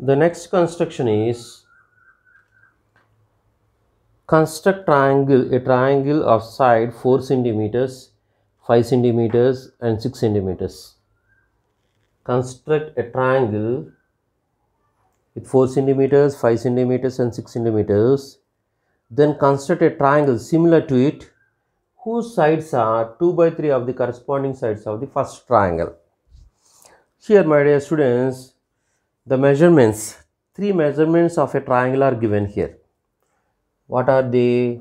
The next construction is construct triangle a triangle of side 4 centimeters 5 centimeters and 6 centimeters construct a triangle with 4 centimeters 5 centimeters and 6 centimeters then construct a triangle similar to it whose sides are 2 by 3 of the corresponding sides of the first triangle here my dear students the measurements, three measurements of a triangle are given here. What are they?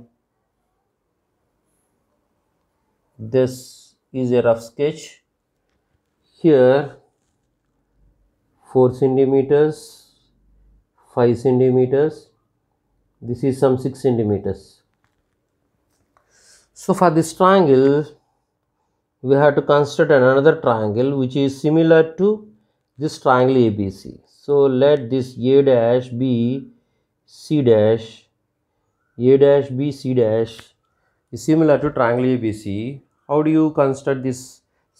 This is a rough sketch. Here 4 centimeters, 5 centimeters, this is some 6 centimeters. So for this triangle, we have to construct another triangle which is similar to this triangle ABC so let this a dash be c dash a dash b c dash is similar to triangle abc how do you construct this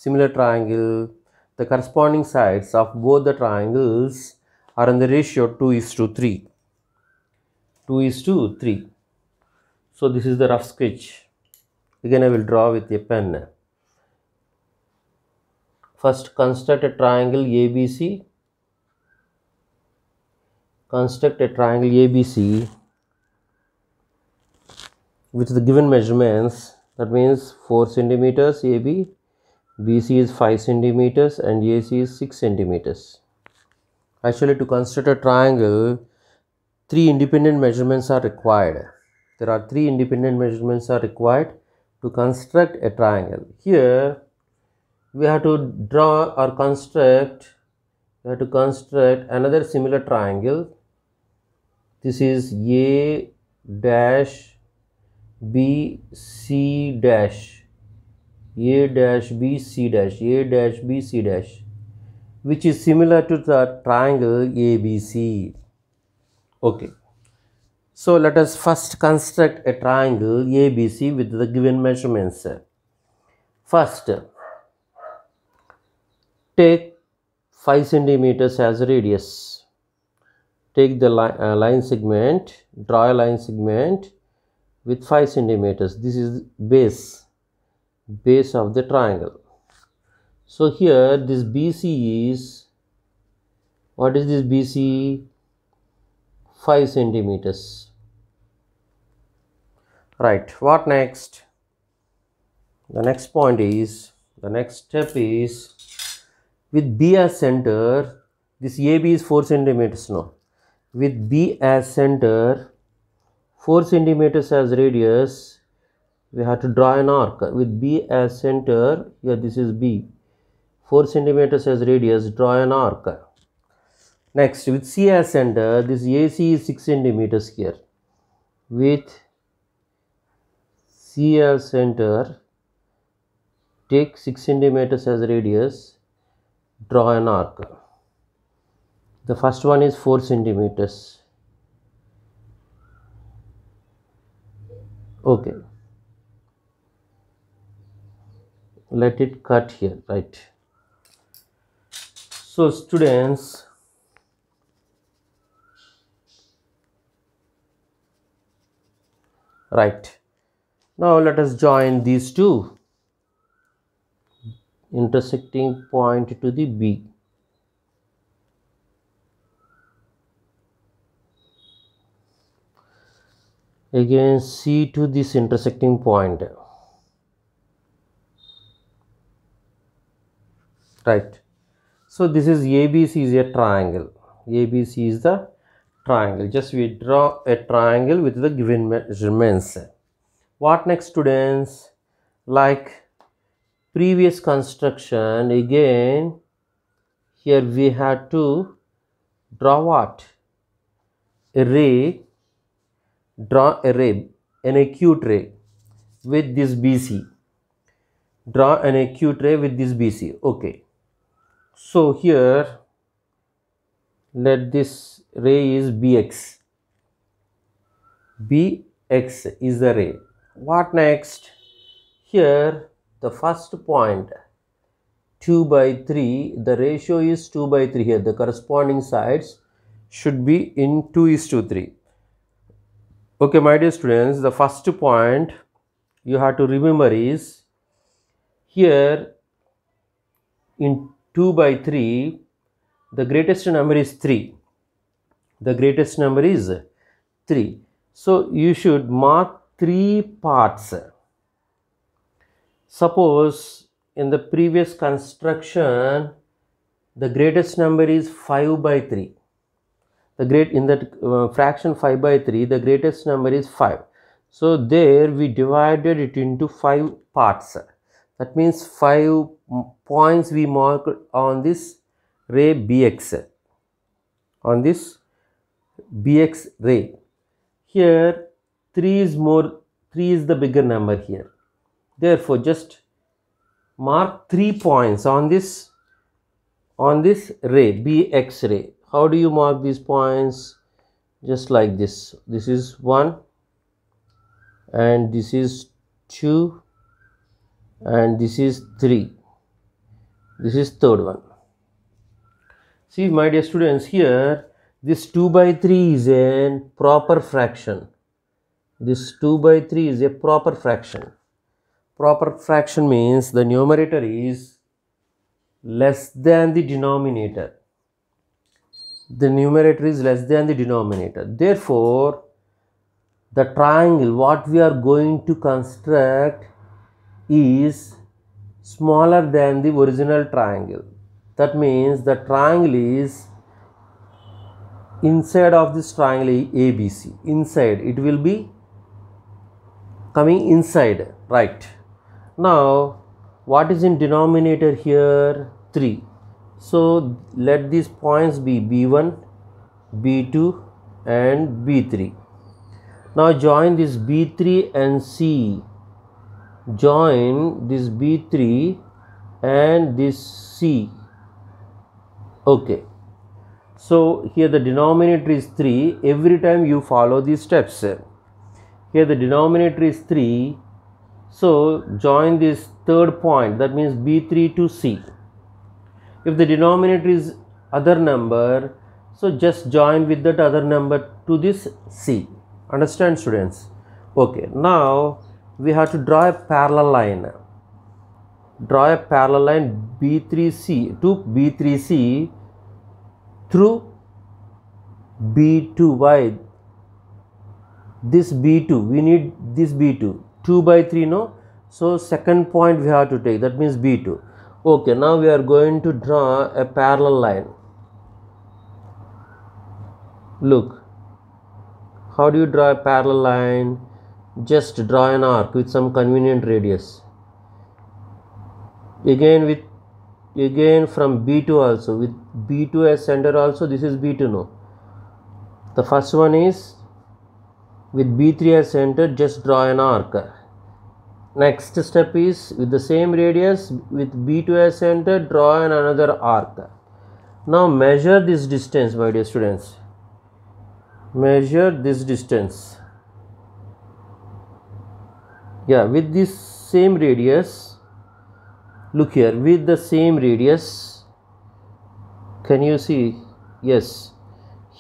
similar triangle the corresponding sides of both the triangles are in the ratio 2 is to 3 2 is to 3 so this is the rough sketch again i will draw with a pen first construct a triangle abc construct a triangle ABC with the given measurements that means 4 centimeters AB BC is 5 centimeters and AC is 6 centimeters actually to construct a triangle three independent measurements are required there are three independent measurements are required to construct a triangle here we have to draw or construct we have to construct another similar triangle this is a dash b c dash a dash b c dash a dash b c dash which is similar to the triangle ABC. Okay. So let us first construct a triangle ABC with the given measurements. First, take 5 centimeters as radius take the li uh, line segment draw a line segment with 5 centimeters this is base base of the triangle so here this bc is what is this bc 5 centimeters right what next the next point is the next step is with b as center this ab is 4 centimeters now with B as center 4 centimeters as radius we have to draw an arc with B as center here this is B 4 centimeters as radius draw an arc next with C as center this AC is 6 centimeters here with C as center take 6 centimeters as radius draw an arc the first one is 4 centimeters okay let it cut here right so students right now let us join these two intersecting point to the b again C to this intersecting point right so this is ABC is a triangle ABC is the triangle just we draw a triangle with the given measurements what next students like previous construction again here we had to draw what a ray Draw a rib, an acute ray with this BC. Draw an acute ray with this BC. Okay. So here let this ray is BX. BX is the ray. What next? Here the first point 2 by 3 the ratio is 2 by 3 here the corresponding sides should be in 2 is to 3 okay my dear students the first point you have to remember is here in 2 by 3 the greatest number is 3 the greatest number is 3 so you should mark three parts suppose in the previous construction the greatest number is 5 by 3 the great in that uh, fraction 5 by 3 the greatest number is 5 so there we divided it into 5 parts that means 5 points we marked on this ray bx on this bx ray here 3 is more 3 is the bigger number here therefore just mark 3 points on this on this ray bx ray how do you mark these points just like this this is one and this is two and this is three this is third one see my dear students here this 2 by 3 is a proper fraction this 2 by 3 is a proper fraction proper fraction means the numerator is less than the denominator the numerator is less than the denominator therefore the triangle what we are going to construct is smaller than the original triangle that means the triangle is inside of this triangle ABC inside it will be coming inside right now what is in denominator here 3 so let these points be b1 b2 and b3 now join this b3 and c join this b3 and this c okay so here the denominator is 3 every time you follow these steps here the denominator is 3 so join this third point that means b3 to c if the denominator is other number so just join with that other number to this c understand students okay now we have to draw a parallel line draw a parallel line b3c to b3c through b2 by this b2 we need this b2 2 by 3 no so second point we have to take that means b2 okay now we are going to draw a parallel line look how do you draw a parallel line just draw an arc with some convenient radius again with again from b2 also with b2 as center also this is b2 no the first one is with b3 as center just draw an arc Next step is with the same radius with b to as center draw an another arc. Now measure this distance my dear students. Measure this distance. Yeah with this same radius. Look here with the same radius. Can you see? Yes.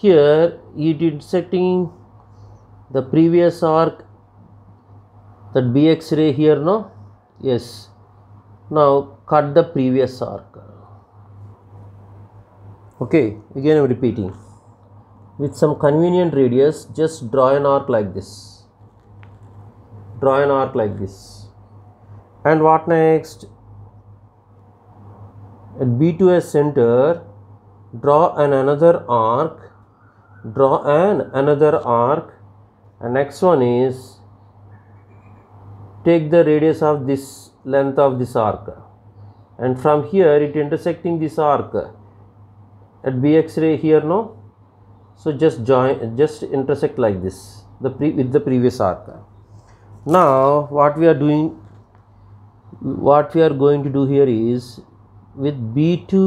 Here it intersecting the previous arc that bx ray here no yes now cut the previous arc okay again i'm repeating with some convenient radius just draw an arc like this draw an arc like this and what next at b2s center draw an another arc draw an another arc and next one is take the radius of this length of this arc and from here it intersecting this arc at bx ray here no so just join just intersect like this the pre, with the previous arc now what we are doing what we are going to do here is with b2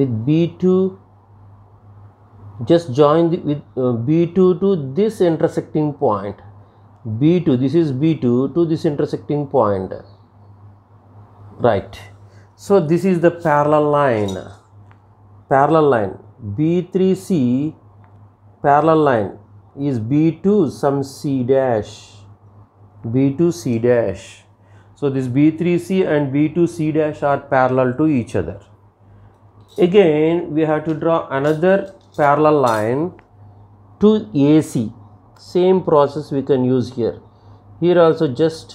with b2 just join the, with uh, b2 to this intersecting point b2 this is b2 to this intersecting point right so this is the parallel line parallel line b3c parallel line is b2 some c dash b2 c dash so this b3c and b2 c dash are parallel to each other again we have to draw another parallel line to ac same process we can use here here also just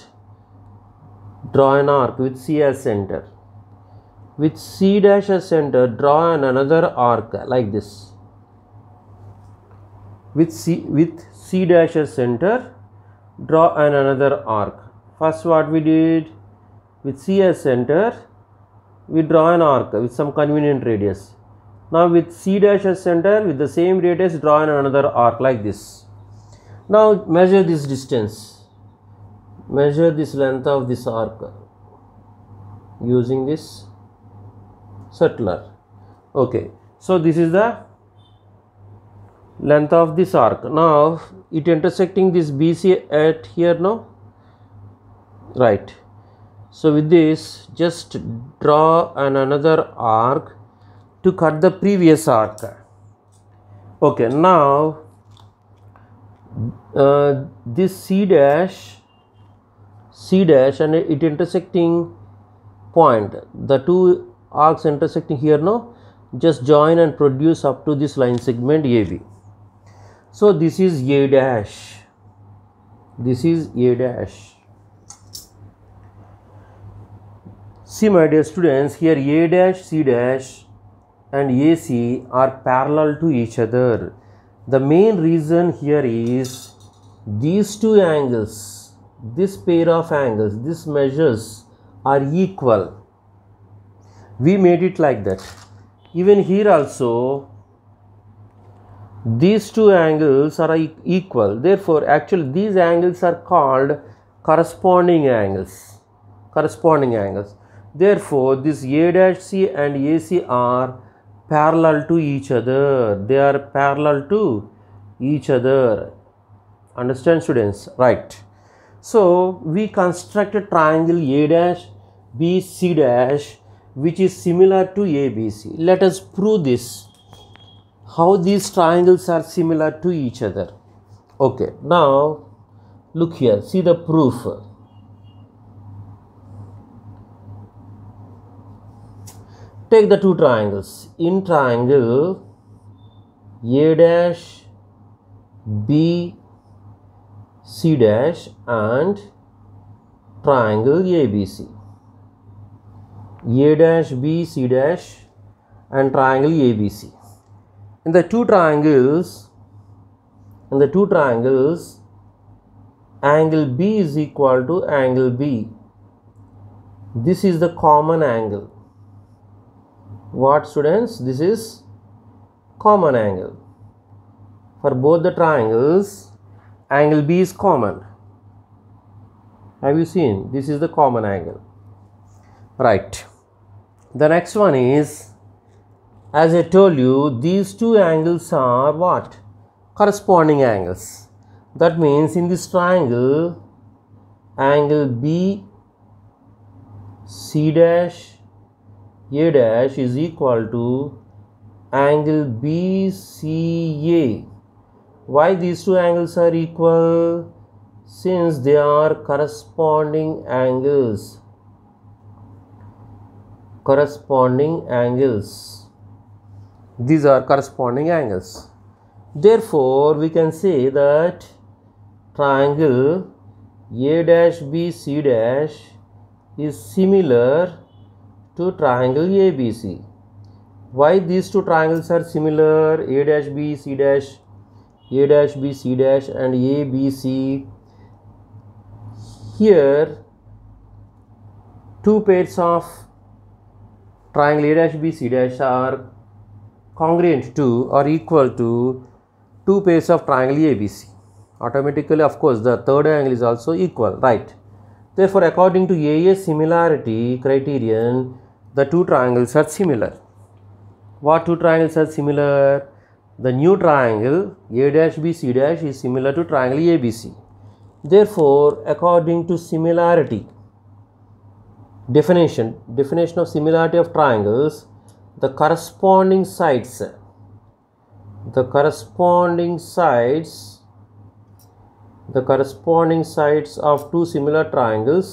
draw an arc with C as center with C dash as center draw an another arc like this with C with C dash as center draw an another arc first what we did with C as center we draw an arc with some convenient radius now with C dash as center with the same radius draw an another arc like this now measure this distance measure this length of this arc using this settler okay so this is the length of this arc now it intersecting this bc at here now right so with this just draw an another arc to cut the previous arc okay now uh, this c dash c dash and it intersecting point the two arcs intersecting here now just join and produce up to this line segment AB. So this is A dash. This is A dash. See my dear students here A dash, C dash and AC are parallel to each other the main reason here is these two angles this pair of angles these measures are equal we made it like that even here also these two angles are equal therefore actually these angles are called corresponding angles corresponding angles therefore this a dash c and ac are parallel to each other they are parallel to each other understand students right so we construct a triangle a dash bc dash which is similar to abc let us prove this how these triangles are similar to each other okay now look here see the proof take the two triangles in triangle a dash b c dash and triangle abc a dash b c dash and triangle abc in the two triangles in the two triangles angle b is equal to angle b this is the common angle what students this is common angle for both the triangles angle B is common have you seen this is the common angle right the next one is as I told you these two angles are what corresponding angles that means in this triangle angle B C dash a dash is equal to angle BCA. Why these two angles are equal? Since they are corresponding angles. Corresponding angles. These are corresponding angles. Therefore, we can say that triangle A dash B C dash is similar to triangle ABC. Why these two triangles are similar? A dash B, C dash, A dash B, C dash, and A B C. Here, two pairs of triangle A dash B, C dash are congruent to or equal to two pairs of triangle ABC. Automatically, of course, the third angle is also equal, right? Therefore, according to AA similarity criterion, the two triangles are similar. What two triangles are similar? The new triangle A dash B C dash is similar to triangle ABC. Therefore, according to similarity definition, definition of similarity of triangles, the corresponding sides, the corresponding sides, the corresponding sides of two similar triangles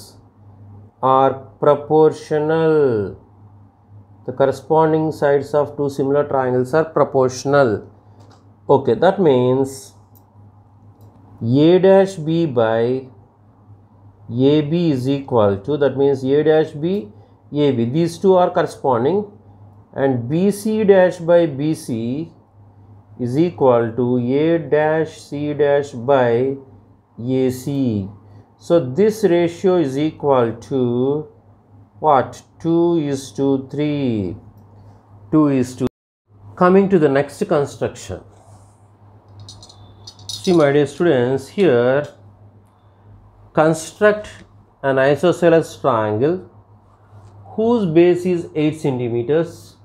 are proportional the corresponding sides of two similar triangles are proportional okay that means a dash b by ab is equal to that means a dash b ab these two are corresponding and bc dash by bc is equal to a dash c dash by ac so this ratio is equal to what 2 is to 3 2 is to coming to the next construction see my dear students here construct an isosceles triangle whose base is 8 centimeters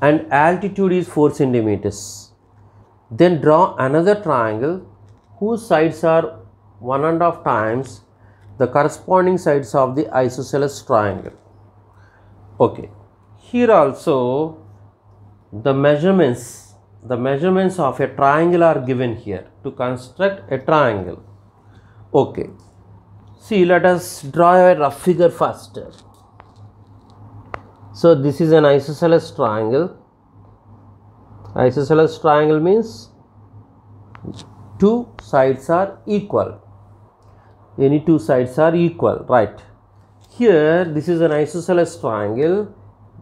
and altitude is 4 centimeters then draw another triangle whose sides are one and a half times the corresponding sides of the isosceles triangle okay here also the measurements the measurements of a triangle are given here to construct a triangle okay see let us draw a rough figure first so this is an isosceles triangle isosceles triangle means two sides are equal any two sides are equal right here this is an isosceles triangle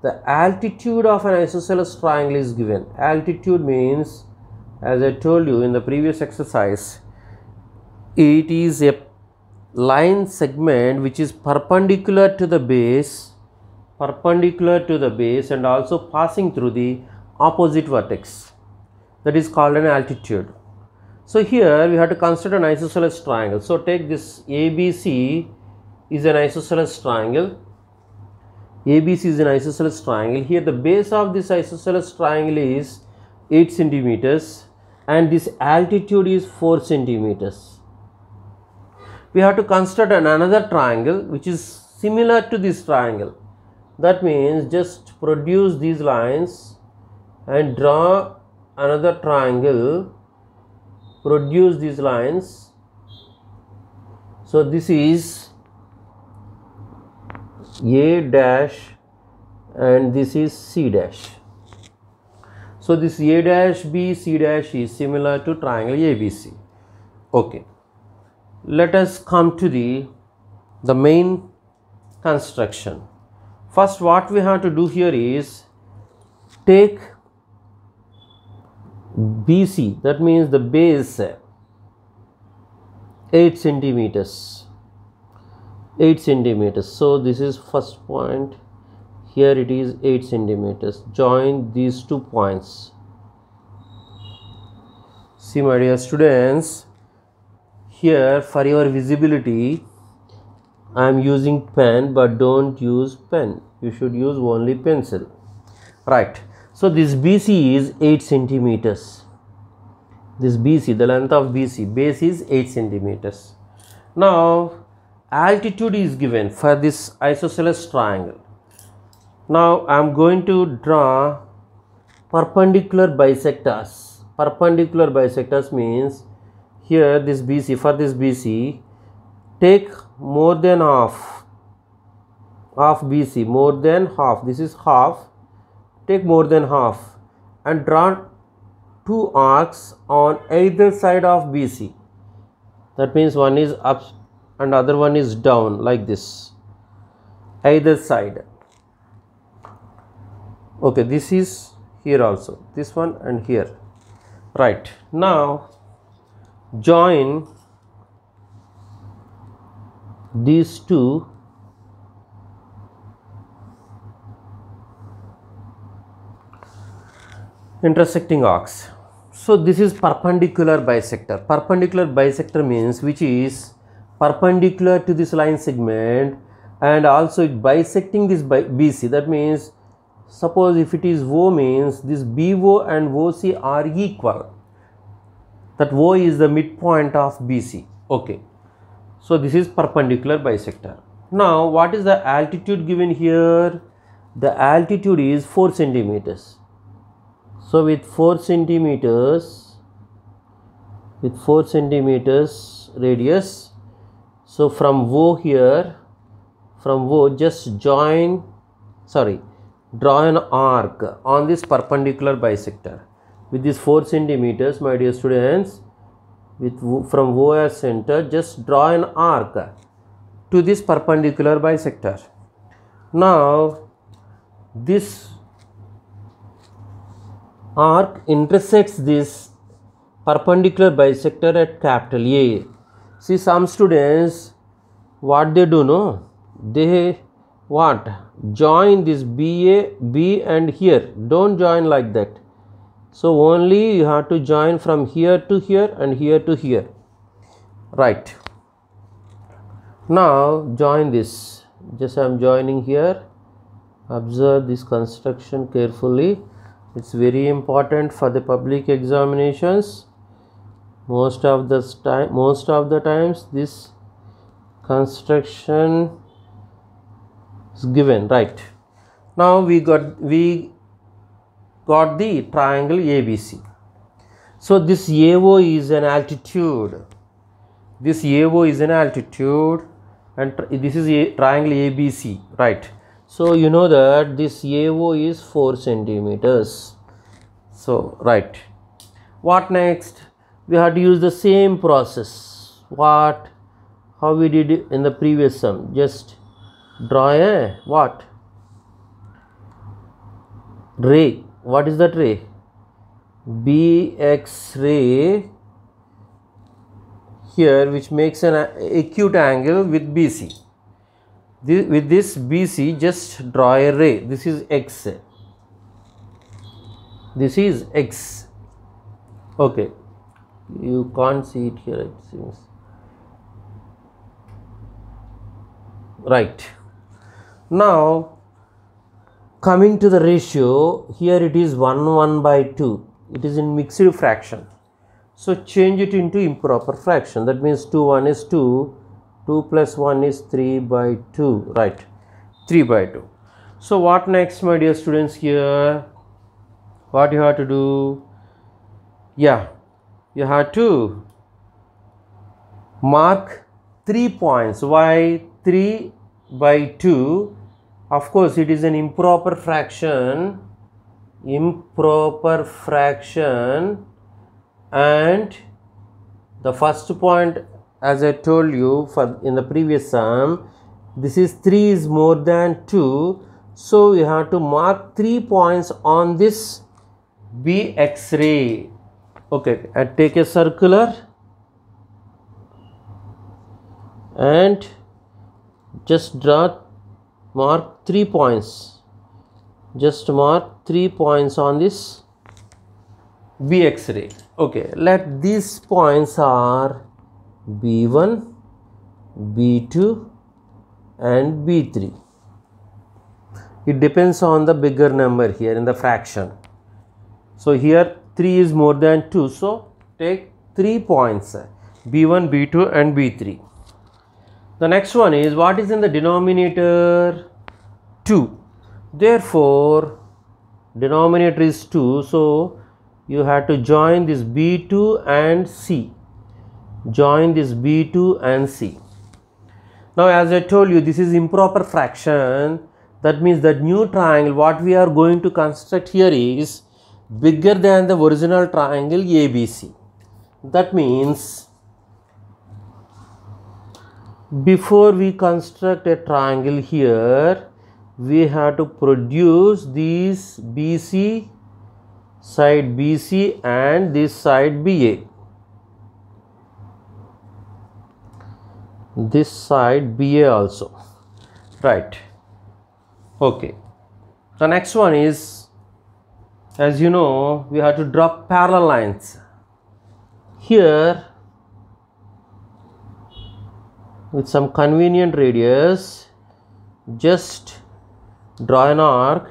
the altitude of an isosceles triangle is given altitude means as I told you in the previous exercise it is a line segment which is perpendicular to the base perpendicular to the base and also passing through the opposite vertex that is called an altitude so here we have to consider an isosceles triangle. So take this ABC is an isosceles triangle. ABC is an isosceles triangle. Here the base of this isosceles triangle is 8 centimeters and this altitude is 4 centimeters. We have to construct an another triangle which is similar to this triangle. That means just produce these lines and draw another triangle produce these lines so this is a dash and this is c dash so this a dash b c dash is similar to triangle abc okay let us come to the the main construction first what we have to do here is take BC, that means the base 8 centimeters. 8 centimeters. So this is first point. Here it is 8 centimeters. Join these two points. See my dear students, here for your visibility, I am using pen but don't use pen. You should use only pencil. Right. So this BC is 8 centimeters. This BC, the length of BC, base is 8 centimeters. Now altitude is given for this isosceles triangle. Now I am going to draw perpendicular bisectors. Perpendicular bisectors means here this BC, for this BC, take more than half of BC, more than half, this is half take more than half and draw two arcs on either side of BC. That means one is up and other one is down like this. Either side. Okay, this is here also. This one and here. Right. Now join these two intersecting arcs so this is perpendicular bisector perpendicular bisector means which is perpendicular to this line segment and also it bisecting this by BC that means suppose if it is O means this BO and OC are equal that O is the midpoint of BC okay so this is perpendicular bisector now what is the altitude given here the altitude is 4 centimeters so with 4 centimeters, with 4 centimeters radius, so from O here, from O just join, sorry, draw an arc on this perpendicular bisector. With this 4 centimeters, my dear students, with from O as center, just draw an arc to this perpendicular bisector. Now, this arc intersects this perpendicular bisector at capital A. See some students what they do no they what join this BA B and here don't join like that so only you have to join from here to here and here to here right now join this just I am joining here observe this construction carefully it's very important for the public examinations most of the time most of the times this construction is given right now we got we got the triangle abc so this AO is an altitude. This AO is an altitude and this is a triangle ABC, right? so you know that this AO is 4 centimeters so right what next we have to use the same process what how we did in the previous sum just draw a what ray what is that ray bx ray here which makes an acute angle with bc this, with this BC just draw a ray this is X this is X okay you can't see it here it seems right now coming to the ratio here it is 1 1 by 2 it is in mixed fraction so change it into improper fraction that means 2 1 is 2 2 plus 1 is 3 by 2 right 3 by 2 so what next my dear students here what you have to do yeah you have to mark three points why 3 by 2 of course it is an improper fraction improper fraction and the first point as I told you for in the previous sum this is 3 is more than 2 so you have to mark 3 points on this B x-ray okay and take a circular and just draw mark 3 points just mark 3 points on this B x-ray okay let these points are b1 b2 and b3 it depends on the bigger number here in the fraction so here 3 is more than 2 so take 3 points b1 b2 and b3 the next one is what is in the denominator 2 therefore denominator is 2 so you have to join this b2 and c join this B2 and C. Now as I told you this is improper fraction that means that new triangle what we are going to construct here is bigger than the original triangle ABC. That means before we construct a triangle here we have to produce these BC side BC and this side BA this side BA also right okay the next one is as you know we have to draw parallel lines here with some convenient radius just draw an arc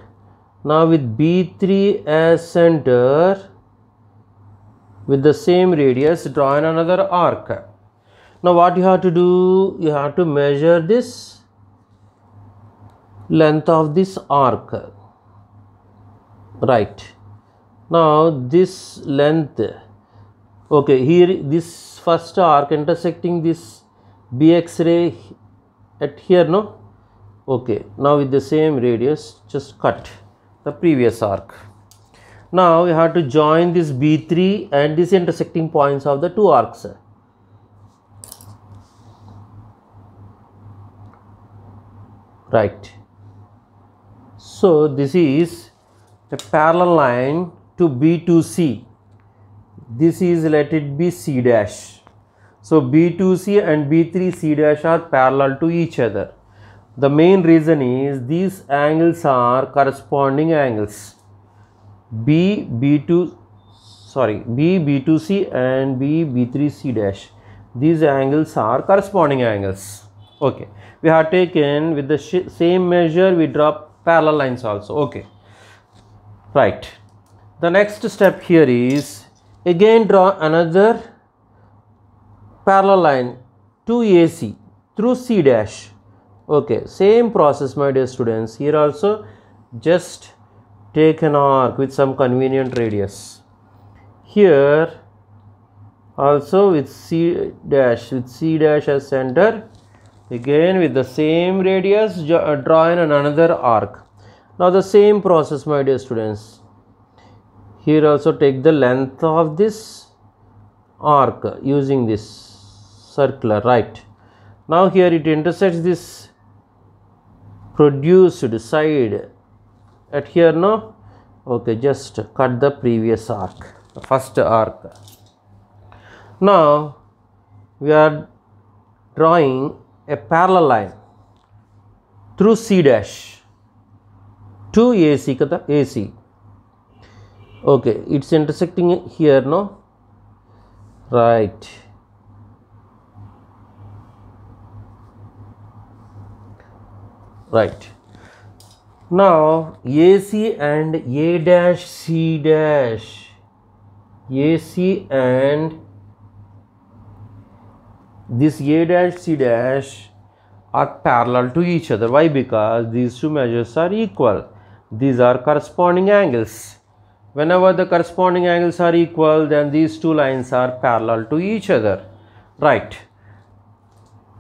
now with B3 as center with the same radius draw another arc now what you have to do you have to measure this length of this arc right now this length okay here this first arc intersecting this bx ray at here no okay now with the same radius just cut the previous arc now you have to join this b3 and this intersecting points of the two arcs right so this is the parallel line to b to c this is let it be c dash so b2c and b3 c dash are parallel to each other the main reason is these angles are corresponding angles b b2 sorry b b2c and b b3 c dash these angles are corresponding angles okay we have taken with the same measure we draw parallel lines also okay right the next step here is again draw another parallel line to AC through C dash okay same process my dear students here also just take an arc with some convenient radius here also with C dash with C dash as center again with the same radius uh, draw in another arc now the same process my dear students here also take the length of this arc using this circular right now here it intersects this produced side at here no okay just cut the previous arc the first arc now we are drawing a parallel line through C dash to AC, AC. Okay, it's intersecting here, no? Right. Right. Now, AC and A dash C dash. AC and this a dash c dash are parallel to each other why because these two measures are equal these are corresponding angles whenever the corresponding angles are equal then these two lines are parallel to each other right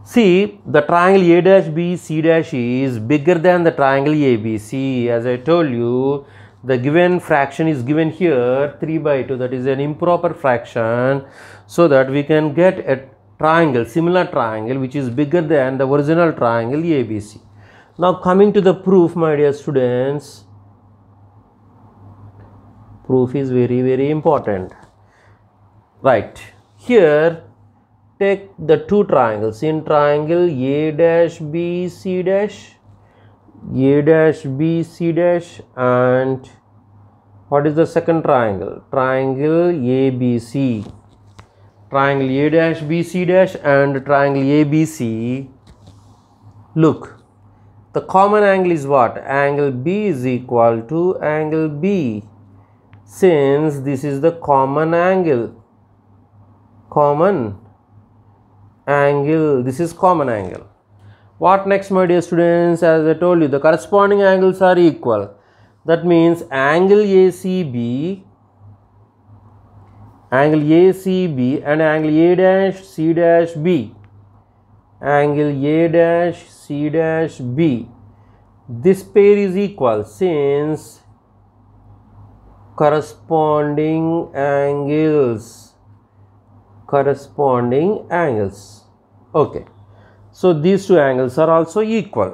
see the triangle a dash b c dash e is bigger than the triangle abc as i told you the given fraction is given here 3 by 2 that is an improper fraction so that we can get a triangle, similar triangle which is bigger than the original triangle ABC. Now coming to the proof my dear students, proof is very very important. Right, here take the two triangles in triangle A dash B C dash, A dash B C dash and what is the second triangle? Triangle ABC triangle A dash BC dash and triangle ABC. Look, the common angle is what? Angle B is equal to angle B since this is the common angle. Common angle, this is common angle. What next my dear students, as I told you, the corresponding angles are equal. That means angle ACB angle ACB and angle A dash C dash B angle A dash C dash B this pair is equal since corresponding angles corresponding angles okay so these two angles are also equal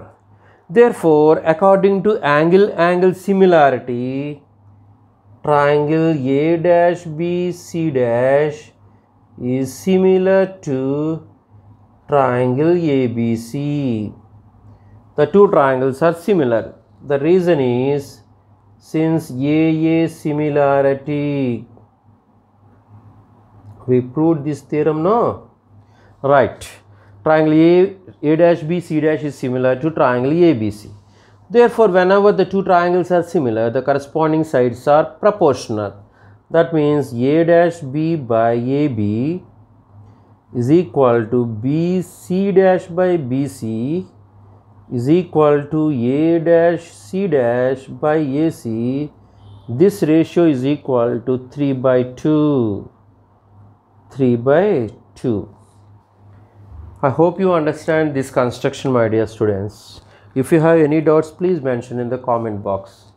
therefore according to angle angle similarity triangle A dash B C dash is similar to triangle ABC. The two triangles are similar. The reason is since AA similarity. We proved this theorem, no? Right. Triangle A, A dash B, C dash is similar to triangle ABC. Therefore, whenever the two triangles are similar, the corresponding sides are proportional. That means A dash B by AB is equal to BC dash by BC is equal to A dash C dash by AC. This ratio is equal to 3 by 2. 3 by 2. I hope you understand this construction my dear students. If you have any doubts please mention in the comment box.